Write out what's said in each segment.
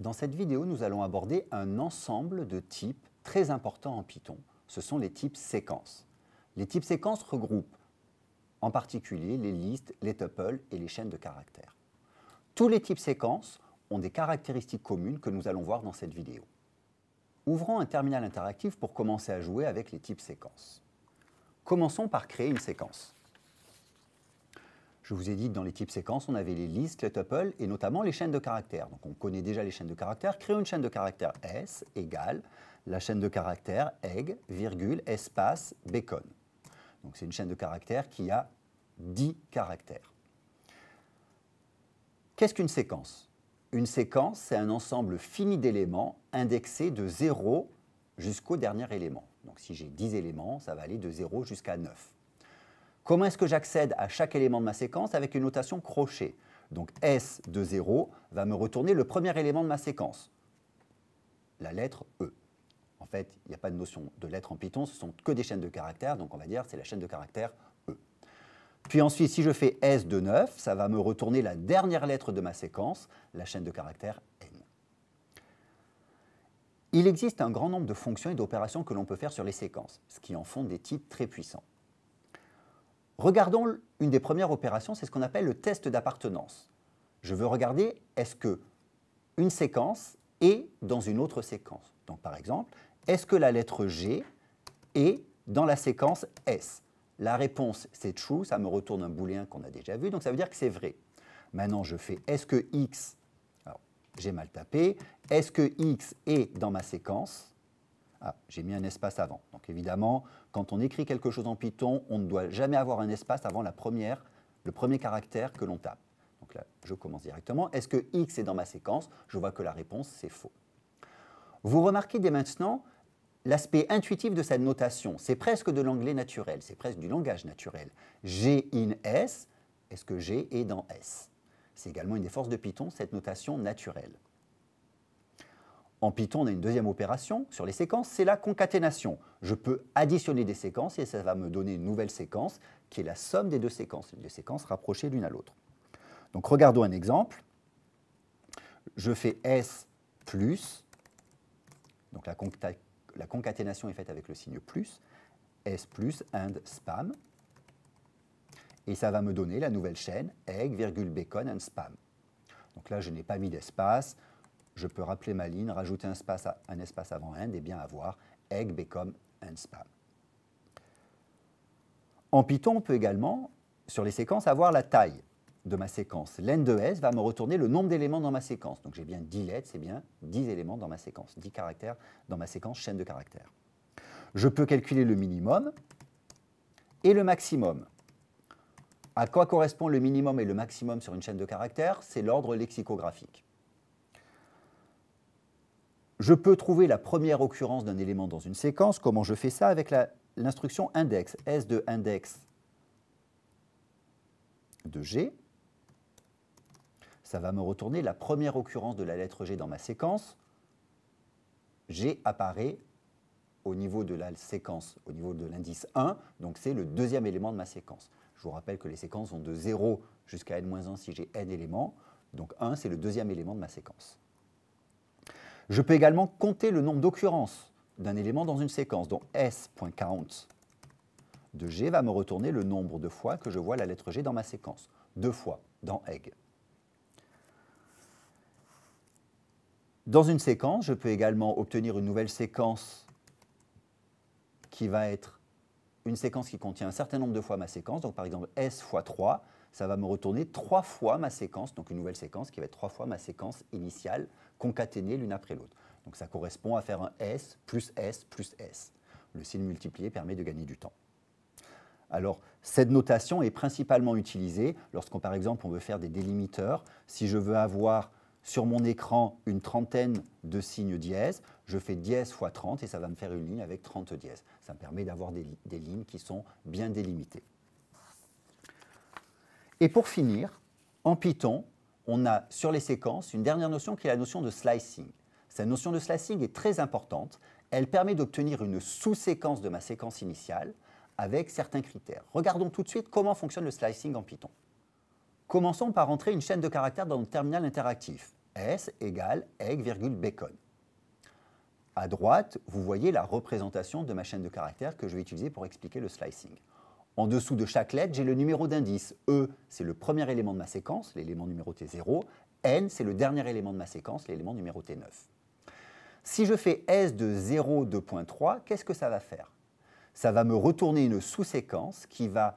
Dans cette vidéo, nous allons aborder un ensemble de types très importants en Python. Ce sont les types séquences. Les types séquences regroupent en particulier les listes, les tuples et les chaînes de caractères. Tous les types séquences ont des caractéristiques communes que nous allons voir dans cette vidéo. Ouvrons un terminal interactif pour commencer à jouer avec les types séquences. Commençons par créer une séquence. Je vous ai dit que dans les types séquences, on avait les listes, les tuples et notamment les chaînes de caractères. Donc on connaît déjà les chaînes de caractères. Créons une chaîne de caractères S égale la chaîne de caractères egg, virgule, espace, bacon. Donc c'est une chaîne de caractères qui a 10 caractères. Qu'est-ce qu'une séquence Une séquence, c'est un ensemble fini d'éléments indexés de 0 jusqu'au dernier élément. Donc si j'ai 10 éléments, ça va aller de 0 jusqu'à 9. Comment est-ce que j'accède à chaque élément de ma séquence avec une notation crochet Donc S de 0 va me retourner le premier élément de ma séquence, la lettre E. En fait, il n'y a pas de notion de lettre en Python, ce sont que des chaînes de caractères, donc on va dire c'est la chaîne de caractères E. Puis ensuite, si je fais S de 9, ça va me retourner la dernière lettre de ma séquence, la chaîne de caractères N. Il existe un grand nombre de fonctions et d'opérations que l'on peut faire sur les séquences, ce qui en font des types très puissants. Regardons une des premières opérations, c'est ce qu'on appelle le test d'appartenance. Je veux regarder est-ce que une séquence est dans une autre séquence. Donc par exemple, est-ce que la lettre G est dans la séquence S La réponse c'est true, ça me retourne un booléen qu'on a déjà vu, donc ça veut dire que c'est vrai. Maintenant je fais est-ce que X, j'ai mal tapé, est-ce que X est dans ma séquence ah, j'ai mis un espace avant. Donc évidemment, quand on écrit quelque chose en Python, on ne doit jamais avoir un espace avant la première, le premier caractère que l'on tape. Donc là, je commence directement. Est-ce que x est dans ma séquence Je vois que la réponse, c'est faux. Vous remarquez dès maintenant l'aspect intuitif de cette notation. C'est presque de l'anglais naturel, c'est presque du langage naturel. G in S, est-ce que G est dans S C'est également une des forces de Python, cette notation naturelle. En Python, on a une deuxième opération sur les séquences, c'est la concaténation. Je peux additionner des séquences et ça va me donner une nouvelle séquence qui est la somme des deux séquences, des séquences rapprochées l'une à l'autre. Donc regardons un exemple. Je fais S plus, donc la, concaténation est faite avec le signe plus, S plus and spam, et ça va me donner la nouvelle chaîne egg, bacon and spam. Donc là, je n'ai pas mis d'espace, je peux rappeler ma ligne, rajouter un espace, à, un espace avant end et bien avoir egg become and spam. En Python, on peut également, sur les séquences, avoir la taille de ma séquence. L'end de S va me retourner le nombre d'éléments dans ma séquence. Donc j'ai bien 10 lettres, c'est bien 10 éléments dans ma séquence, 10 caractères dans ma séquence chaîne de caractères. Je peux calculer le minimum et le maximum. À quoi correspond le minimum et le maximum sur une chaîne de caractères C'est l'ordre lexicographique. Je peux trouver la première occurrence d'un élément dans une séquence. Comment je fais ça Avec l'instruction index. S de index de G. Ça va me retourner la première occurrence de la lettre G dans ma séquence. G apparaît au niveau de la séquence, au niveau de l'indice 1, donc c'est le deuxième élément de ma séquence. Je vous rappelle que les séquences vont de 0 jusqu'à n-1 si j'ai n éléments, donc 1 c'est le deuxième élément de ma séquence. Je peux également compter le nombre d'occurrences d'un élément dans une séquence. Donc s.count de g va me retourner le nombre de fois que je vois la lettre g dans ma séquence. Deux fois dans egg. Dans une séquence, je peux également obtenir une nouvelle séquence qui va être une séquence qui contient un certain nombre de fois ma séquence. Donc par exemple s fois 3, ça va me retourner trois fois ma séquence, donc une nouvelle séquence qui va être trois fois ma séquence initiale concaténées l'une après l'autre. Donc ça correspond à faire un S plus S plus S. Le signe multiplié permet de gagner du temps. Alors, cette notation est principalement utilisée lorsqu'on, par exemple, on veut faire des délimiteurs. Si je veux avoir sur mon écran une trentaine de signes dièse, je fais dièse fois 30 et ça va me faire une ligne avec 30 dièses. Ça me permet d'avoir des lignes qui sont bien délimitées. Et pour finir, en Python, on a sur les séquences une dernière notion qui est la notion de slicing. Cette notion de slicing est très importante. Elle permet d'obtenir une sous-séquence de ma séquence initiale avec certains critères. Regardons tout de suite comment fonctionne le slicing en Python. Commençons par entrer une chaîne de caractères dans le terminal interactif. S égale egg, virgule, bacon. À droite, vous voyez la représentation de ma chaîne de caractères que je vais utiliser pour expliquer le slicing. En dessous de chaque lettre, j'ai le numéro d'indice. E, c'est le premier élément de ma séquence, l'élément numéro t 0. N, c'est le dernier élément de ma séquence, l'élément numéro t 9. Si je fais S de 0, 2.3, qu'est-ce que ça va faire Ça va me retourner une sous-séquence qui va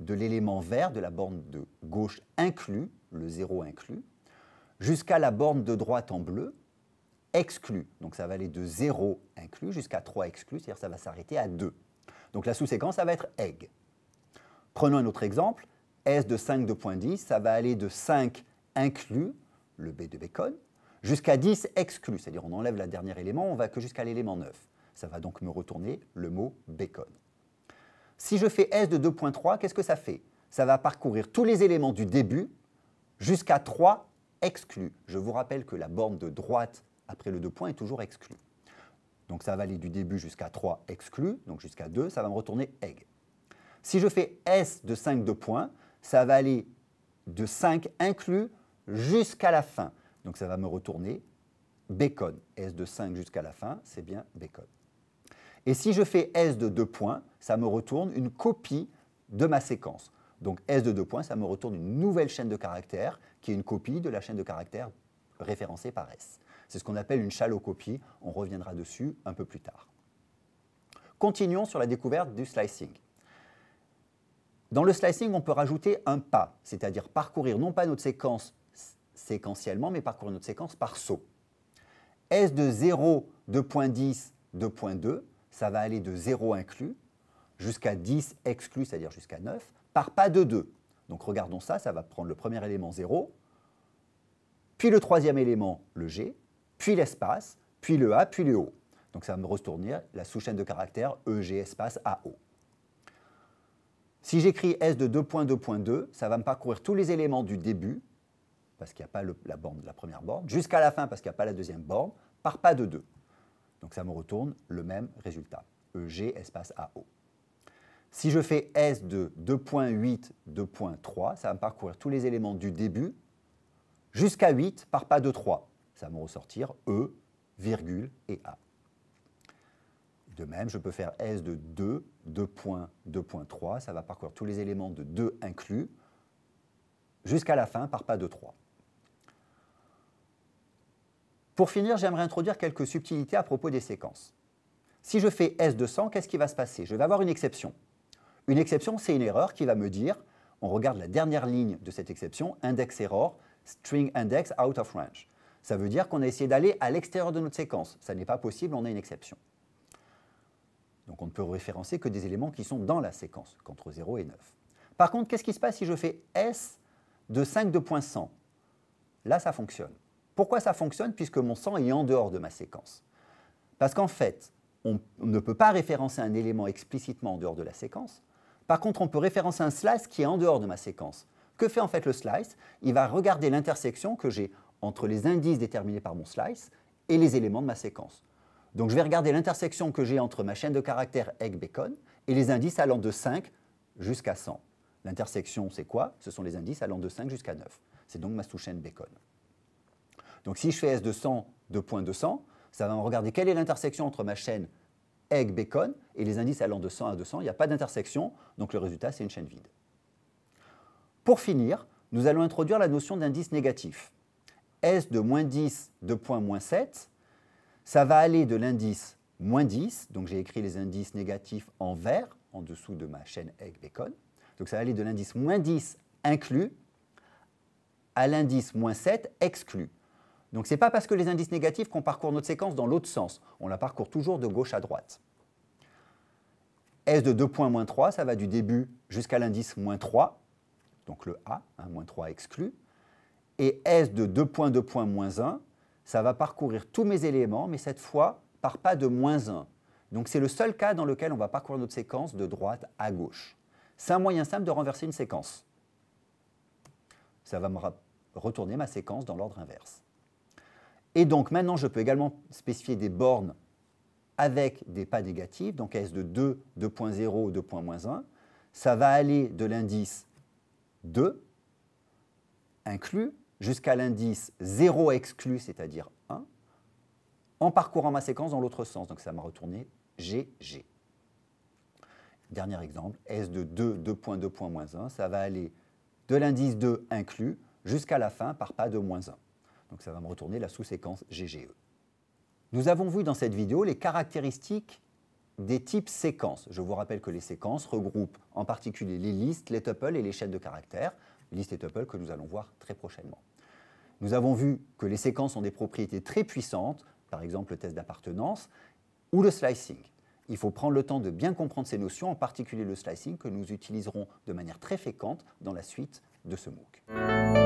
de l'élément vert de la borne de gauche inclus, le 0 inclus, jusqu'à la borne de droite en bleu, exclue. Donc ça va aller de 0 inclus jusqu'à 3 exclus, c'est-à-dire ça va s'arrêter à 2. Donc la sous-séquence, ça va être egg. Prenons un autre exemple. S de 5 2.10, ça va aller de 5 inclus, le B de bacon, jusqu'à 10 exclus, c'est-à-dire on enlève le dernier élément, on va que jusqu'à l'élément 9. Ça va donc me retourner le mot bacon. Si je fais S de 2.3, qu'est-ce que ça fait Ça va parcourir tous les éléments du début jusqu'à 3 exclus. Je vous rappelle que la borne de droite après le 2 points est toujours exclue. Donc ça va aller du début jusqu'à 3 exclu, donc jusqu'à 2, ça va me retourner egg. Si je fais S de 5 de points, ça va aller de 5 inclus jusqu'à la fin. Donc ça va me retourner bacon. S de 5 jusqu'à la fin, c'est bien bacon. Et si je fais S de 2 points, ça me retourne une copie de ma séquence. Donc S de 2 points, ça me retourne une nouvelle chaîne de caractères qui est une copie de la chaîne de caractères référencée par S. C'est ce qu'on appelle une chalocopie. On reviendra dessus un peu plus tard. Continuons sur la découverte du slicing. Dans le slicing, on peut rajouter un pas, c'est-à-dire parcourir non pas notre séquence séquentiellement, mais parcourir notre séquence par saut. S de 0, 2.10, 2.2, ça va aller de 0 inclus jusqu'à 10 exclus, c'est-à-dire jusqu'à 9, par pas de 2. Donc regardons ça, ça va prendre le premier élément 0, puis le troisième élément, le G, puis l'espace, puis le A, puis le O. Donc ça va me retourner la sous-chaîne de caractères EG espace AO. Si j'écris S de 2.2.2, ça va me parcourir tous les éléments du début, parce qu'il n'y a pas la, la première borne, jusqu'à la fin, parce qu'il n'y a pas la deuxième borne, par pas de 2. Donc ça me retourne le même résultat, EG espace AO. Si je fais S de 2.8, 2.3, ça va me parcourir tous les éléments du début jusqu'à 8 par pas de 3 ça va me ressortir E, virgule et A. De même, je peux faire S de 2, 2.2.3, ça va parcourir tous les éléments de 2 inclus, jusqu'à la fin par pas de 3. Pour finir, j'aimerais introduire quelques subtilités à propos des séquences. Si je fais S de 100, qu'est-ce qui va se passer Je vais avoir une exception. Une exception, c'est une erreur qui va me dire, on regarde la dernière ligne de cette exception, index error, string index out of range. Ça veut dire qu'on a essayé d'aller à l'extérieur de notre séquence. Ça n'est pas possible, on a une exception. Donc on ne peut référencer que des éléments qui sont dans la séquence, entre 0 et 9. Par contre, qu'est-ce qui se passe si je fais S de 5 de point 100 Là, ça fonctionne. Pourquoi ça fonctionne Puisque mon 100 est en dehors de ma séquence. Parce qu'en fait, on ne peut pas référencer un élément explicitement en dehors de la séquence. Par contre, on peut référencer un slice qui est en dehors de ma séquence. Que fait en fait le slice Il va regarder l'intersection que j'ai entre les indices déterminés par mon slice et les éléments de ma séquence. Donc je vais regarder l'intersection que j'ai entre ma chaîne de caractères egg-bacon et les indices allant de 5 jusqu'à 100. L'intersection, c'est quoi Ce sont les indices allant de 5 jusqu'à 9. C'est donc ma sous-chaîne bacon. Donc si je fais S de 100 de point ça va me regarder quelle est l'intersection entre ma chaîne egg-bacon et les indices allant de 100 à 200. Il n'y a pas d'intersection, donc le résultat, c'est une chaîne vide. Pour finir, nous allons introduire la notion d'indice négatif. S de moins 10, 2 points, moins 7, ça va aller de l'indice moins 10, donc j'ai écrit les indices négatifs en vert, en dessous de ma chaîne egg-bacon, donc ça va aller de l'indice moins 10 inclus à l'indice moins 7 exclu. Donc ce n'est pas parce que les indices négatifs qu'on parcourt notre séquence dans l'autre sens, on la parcourt toujours de gauche à droite. S de 2 points moins 3, ça va du début jusqu'à l'indice moins 3, donc le A, hein, moins 3 exclu et S de 2.2.1, 1, ça va parcourir tous mes éléments, mais cette fois par pas de moins 1. Donc c'est le seul cas dans lequel on va parcourir notre séquence de droite à gauche. C'est un moyen simple de renverser une séquence. Ça va me retourner ma séquence dans l'ordre inverse. Et donc maintenant, je peux également spécifier des bornes avec des pas négatifs, donc S de 2, 2.0, 2.1. Ça va aller de l'indice 2 inclus jusqu'à l'indice 0 exclu, c'est-à-dire 1, en parcourant ma séquence dans l'autre sens. Donc ça m'a retourné GG. Dernier exemple, S de 2, 2.2.1, ça va aller de l'indice 2 inclus jusqu'à la fin par pas de moins 1. Donc ça va me retourner la sous-séquence GGE. Nous avons vu dans cette vidéo les caractéristiques des types séquences. Je vous rappelle que les séquences regroupent en particulier les listes, les tuples et les chaînes de caractères, listes et tuples que nous allons voir très prochainement. Nous avons vu que les séquences ont des propriétés très puissantes, par exemple le test d'appartenance, ou le slicing. Il faut prendre le temps de bien comprendre ces notions, en particulier le slicing, que nous utiliserons de manière très fréquente dans la suite de ce MOOC.